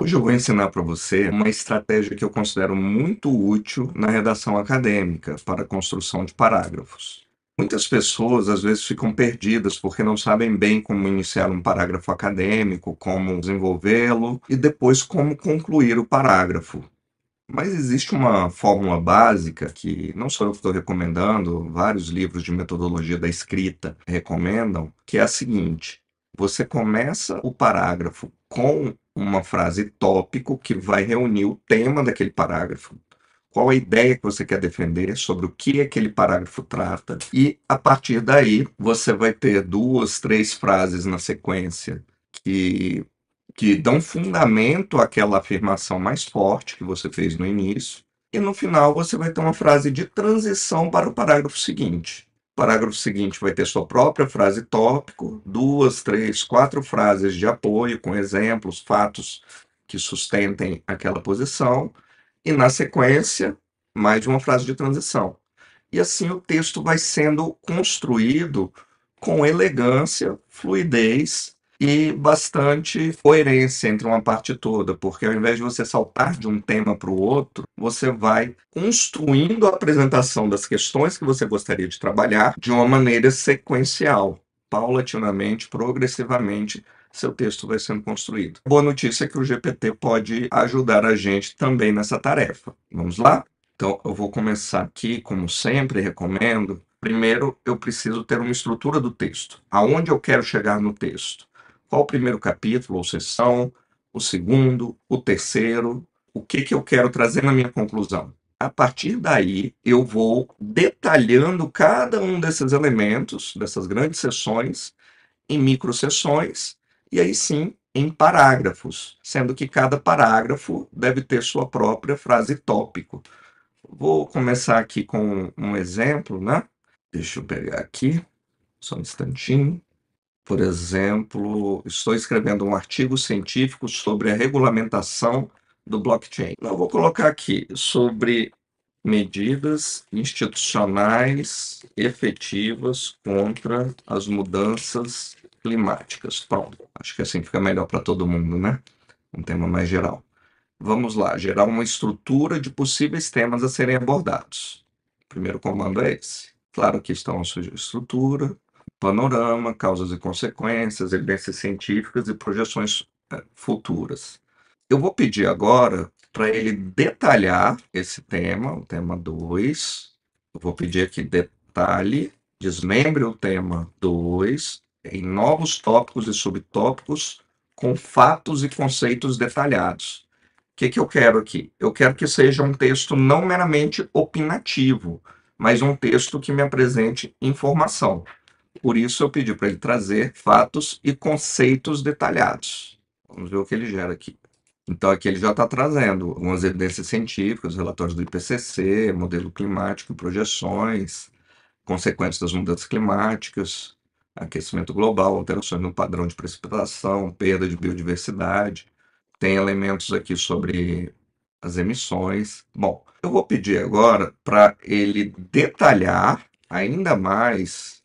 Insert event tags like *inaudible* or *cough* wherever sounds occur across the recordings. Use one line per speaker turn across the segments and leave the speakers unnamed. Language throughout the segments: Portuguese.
Hoje eu vou ensinar para você uma estratégia que eu considero muito útil na redação acadêmica para a construção de parágrafos. Muitas pessoas às vezes ficam perdidas porque não sabem bem como iniciar um parágrafo acadêmico, como desenvolvê-lo e depois como concluir o parágrafo. Mas existe uma fórmula básica que não só eu estou recomendando, vários livros de metodologia da escrita recomendam, que é a seguinte: você começa o parágrafo com uma frase tópico que vai reunir o tema daquele parágrafo, qual a ideia que você quer defender, sobre o que aquele parágrafo trata, e a partir daí você vai ter duas, três frases na sequência que, que dão fundamento àquela afirmação mais forte que você fez no início, e no final você vai ter uma frase de transição para o parágrafo seguinte parágrafo seguinte vai ter sua própria frase tópico, duas, três, quatro frases de apoio com exemplos, fatos que sustentem aquela posição, e na sequência, mais de uma frase de transição. E assim o texto vai sendo construído com elegância, fluidez e bastante coerência entre uma parte toda, porque ao invés de você saltar de um tema para o outro, você vai construindo a apresentação das questões que você gostaria de trabalhar de uma maneira sequencial, paulatinamente, progressivamente, seu texto vai sendo construído. Boa notícia é que o GPT pode ajudar a gente também nessa tarefa. Vamos lá? Então, eu vou começar aqui, como sempre, recomendo. Primeiro, eu preciso ter uma estrutura do texto. Aonde eu quero chegar no texto? Qual o primeiro capítulo ou sessão? O segundo? O terceiro? O que, que eu quero trazer na minha conclusão? A partir daí, eu vou detalhando cada um desses elementos, dessas grandes sessões, em microsessões, e aí sim em parágrafos, sendo que cada parágrafo deve ter sua própria frase tópico. Vou começar aqui com um exemplo, né? Deixa eu pegar aqui, só um instantinho. Por exemplo, estou escrevendo um artigo científico sobre a regulamentação do blockchain. Não vou colocar aqui sobre medidas institucionais efetivas contra as mudanças climáticas. Pronto, acho que assim fica melhor para todo mundo, né? Um tema mais geral. Vamos lá, gerar uma estrutura de possíveis temas a serem abordados. O primeiro comando é esse. Claro que estão a sua estrutura, panorama, causas e consequências, evidências científicas e projeções é, futuras. Eu vou pedir agora para ele detalhar esse tema, o tema 2. Eu vou pedir que detalhe, desmembre o tema 2 em novos tópicos e subtópicos com fatos e conceitos detalhados. O que, que eu quero aqui? Eu quero que seja um texto não meramente opinativo, mas um texto que me apresente informação. Por isso eu pedi para ele trazer fatos e conceitos detalhados. Vamos ver o que ele gera aqui. Então aqui ele já está trazendo algumas evidências científicas, relatórios do IPCC, modelo climático, projeções, consequências das mudanças climáticas, aquecimento global, alterações no padrão de precipitação, perda de biodiversidade. Tem elementos aqui sobre as emissões. Bom, eu vou pedir agora para ele detalhar ainda mais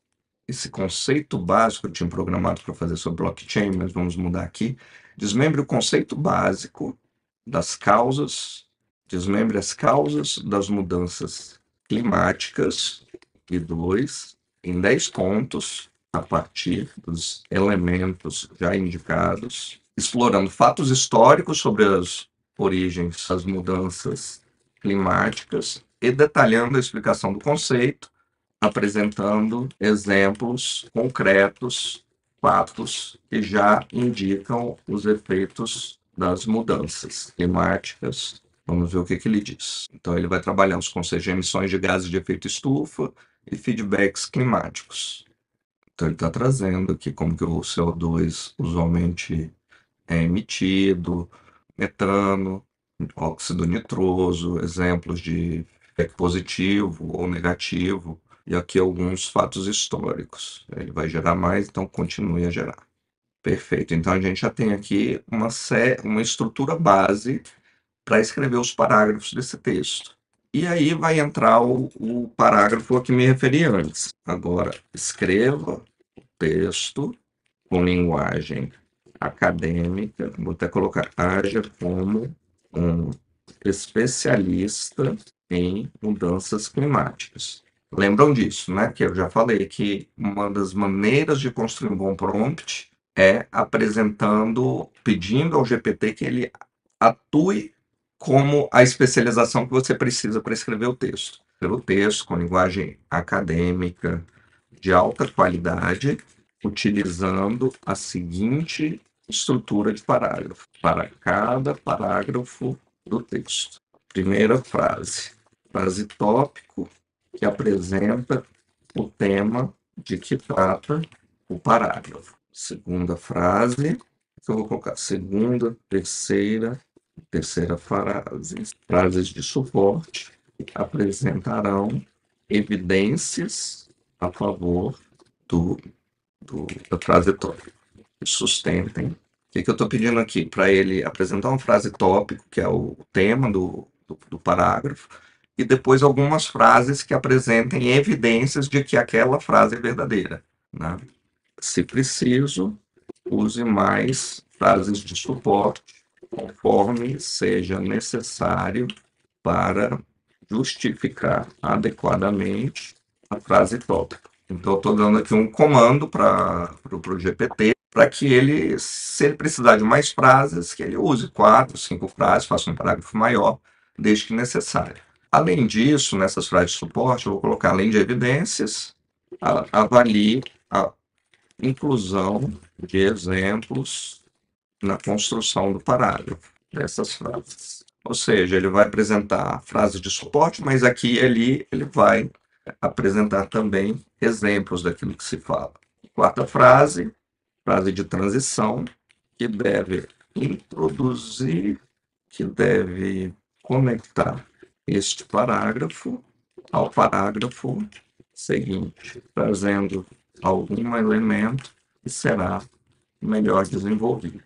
esse conceito básico, eu tinha programado para fazer sobre blockchain, mas vamos mudar aqui. Desmembre o conceito básico das causas, desmembre as causas das mudanças climáticas, e dois, em 10 pontos, a partir dos elementos já indicados, explorando fatos históricos sobre as origens das mudanças climáticas e detalhando a explicação do conceito, apresentando exemplos concretos, fatos que já indicam os efeitos das mudanças climáticas. Vamos ver o que, que ele diz. Então, ele vai trabalhar os conceitos de emissões de gases de efeito estufa e feedbacks climáticos. Então, ele está trazendo aqui como que o CO2 usualmente é emitido, metano, óxido nitroso, exemplos de efeito positivo ou negativo e aqui alguns fatos históricos. Ele vai gerar mais, então continue a gerar. Perfeito. Então a gente já tem aqui uma, uma estrutura base para escrever os parágrafos desse texto. E aí vai entrar o, o parágrafo a que me referi antes. Agora, escreva o texto com linguagem acadêmica, vou até colocar, haja como um especialista em mudanças climáticas. Lembram disso, né? Que eu já falei que uma das maneiras de construir um bom prompt é apresentando, pedindo ao GPT que ele atue como a especialização que você precisa para escrever o texto. Pelo texto, com linguagem acadêmica, de alta qualidade, utilizando a seguinte estrutura de parágrafo para cada parágrafo do texto. Primeira frase, frase tópico, que apresenta o tema de que trata o parágrafo. Segunda frase, que eu vou colocar segunda, terceira, terceira frase, frases de suporte apresentarão evidências a favor do, do da frase tópico, sustentem. O que, que eu estou pedindo aqui? Para ele apresentar uma frase tópico, que é o tema do, do, do parágrafo, e depois algumas frases que apresentem evidências de que aquela frase é verdadeira. Né? Se preciso, use mais frases de suporte conforme seja necessário para justificar adequadamente a frase tópica. Então, estou dando aqui um comando para o GPT para que ele, se ele precisar de mais frases, que ele use quatro, cinco frases, faça um parágrafo maior, desde que necessário. Além disso, nessas frases de suporte, eu vou colocar, além de evidências, avalie a inclusão de exemplos na construção do parágrafo dessas frases. Ou seja, ele vai apresentar frases de suporte, mas aqui e ali ele vai apresentar também exemplos daquilo que se fala. Quarta frase, frase de transição, que deve introduzir, que deve conectar este parágrafo ao parágrafo seguinte, trazendo algum elemento que será melhor desenvolvido.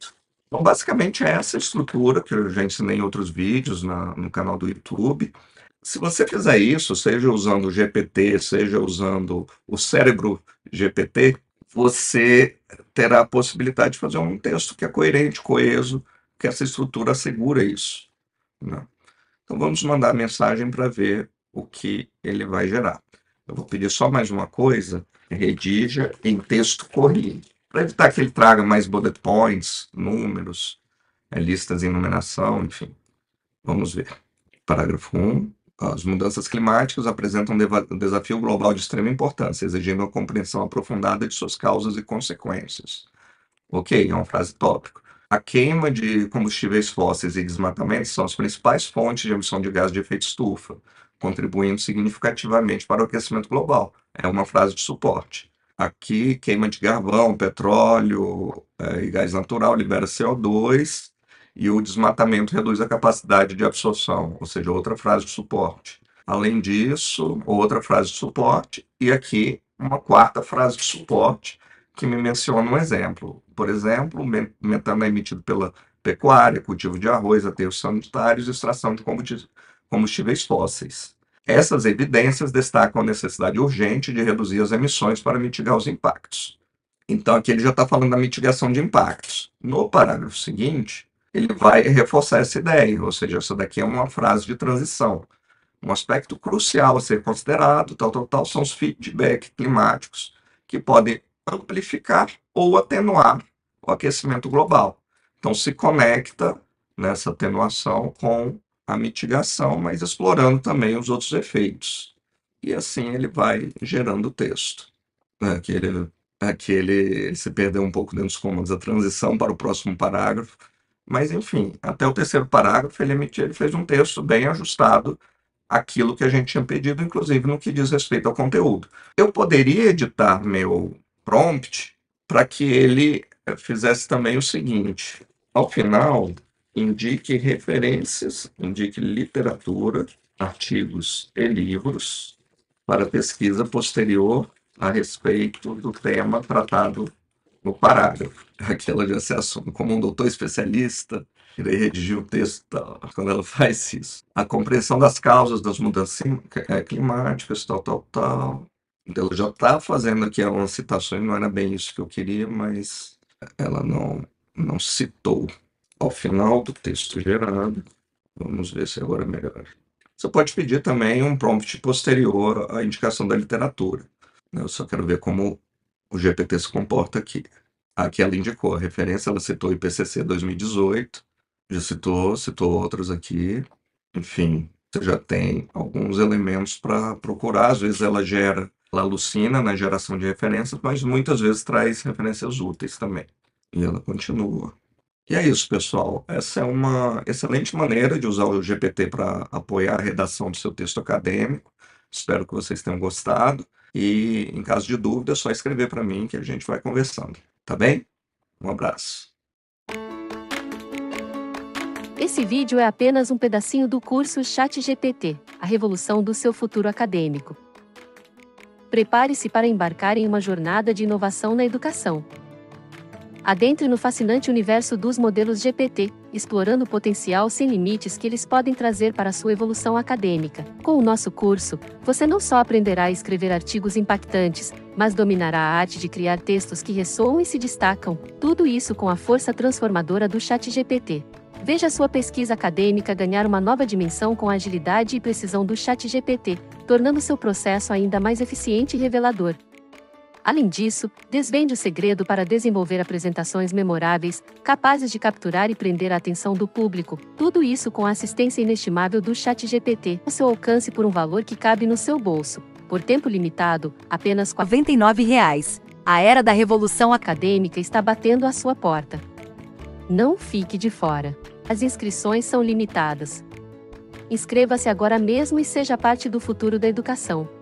Então, basicamente, é essa estrutura que eu já ensinei em outros vídeos na, no canal do YouTube. Se você fizer isso, seja usando o GPT, seja usando o cérebro GPT, você terá a possibilidade de fazer um texto que é coerente, coeso, que essa estrutura assegura isso. não né? Então vamos mandar mensagem para ver o que ele vai gerar. Eu vou pedir só mais uma coisa, redija em texto corrido. Para evitar que ele traga mais bullet points, números, eh, listas em numeração, enfim. Vamos ver. Parágrafo 1. As mudanças climáticas apresentam um desafio global de extrema importância, exigindo uma compreensão aprofundada de suas causas e consequências. Ok, é uma frase tópica. A queima de combustíveis fósseis e desmatamento são as principais fontes de emissão de gás de efeito estufa, contribuindo significativamente para o aquecimento global. É uma frase de suporte. Aqui, queima de carvão, petróleo é, e gás natural libera CO2 e o desmatamento reduz a capacidade de absorção, ou seja, outra frase de suporte. Além disso, outra frase de suporte e aqui uma quarta frase de suporte que me menciona um exemplo. Por exemplo, metano é emitido pela pecuária, cultivo de arroz, aterros sanitários e extração de combustíveis fósseis. Essas evidências destacam a necessidade urgente de reduzir as emissões para mitigar os impactos. Então, aqui ele já está falando da mitigação de impactos. No parágrafo seguinte, ele vai reforçar essa ideia, ou seja, essa daqui é uma frase de transição. Um aspecto crucial a ser considerado, tal, tal, tal, são os feedbacks climáticos que podem amplificar ou atenuar o aquecimento global. Então, se conecta nessa atenuação com a mitigação, mas explorando também os outros efeitos. E assim ele vai gerando o texto. Aquele, né, aquele é ele se perdeu um pouco dentro dos comandos da transição para o próximo parágrafo, mas enfim, até o terceiro parágrafo ele, emitiu, ele fez um texto bem ajustado àquilo que a gente tinha pedido, inclusive no que diz respeito ao conteúdo. Eu poderia editar meu prompt para que ele eh, fizesse também o seguinte: ao final, indique referências, indique literatura, artigos e livros para pesquisa posterior a respeito do tema tratado no parágrafo. *laughs* Aquela já se assume como um doutor especialista, irei redigir o texto tal, quando ela *laughs* faz isso. A compreensão das causas das mudanças eh, climáticas, tal, tal, tal. Então, eu já estava fazendo aqui algumas citações, não era bem isso que eu queria, mas ela não, não citou. Ao final do texto gerado, vamos ver se agora melhor Você pode pedir também um prompt posterior à indicação da literatura. Né? Eu só quero ver como o GPT se comporta aqui. Aqui ela indicou a referência, ela citou IPCC 2018, já citou, citou outros aqui. Enfim, você já tem alguns elementos para procurar. Às vezes ela gera ela alucina na geração de referências, mas muitas vezes traz referências úteis também. E ela continua. E é isso, pessoal. Essa é uma excelente maneira de usar o GPT para apoiar a redação do seu texto acadêmico. Espero que vocês tenham gostado. E em caso de dúvida, é só escrever para mim que a gente vai conversando. Tá bem? Um abraço.
Esse vídeo é apenas um pedacinho do curso ChatGPT, a revolução do seu futuro acadêmico. Prepare-se para embarcar em uma jornada de inovação na educação. Adentre no fascinante universo dos modelos GPT, explorando o potencial sem limites que eles podem trazer para sua evolução acadêmica. Com o nosso curso, você não só aprenderá a escrever artigos impactantes, mas dominará a arte de criar textos que ressoam e se destacam, tudo isso com a força transformadora do ChatGPT. Veja sua pesquisa acadêmica ganhar uma nova dimensão com a agilidade e precisão do ChatGPT, tornando seu processo ainda mais eficiente e revelador. Além disso, desvende o segredo para desenvolver apresentações memoráveis, capazes de capturar e prender a atenção do público, tudo isso com a assistência inestimável do ChatGPT, ao seu alcance por um valor que cabe no seu bolso. Por tempo limitado, apenas R$ 99. A era da revolução acadêmica está batendo à sua porta. Não fique de fora. As inscrições são limitadas. Inscreva-se agora mesmo e seja parte do futuro da educação.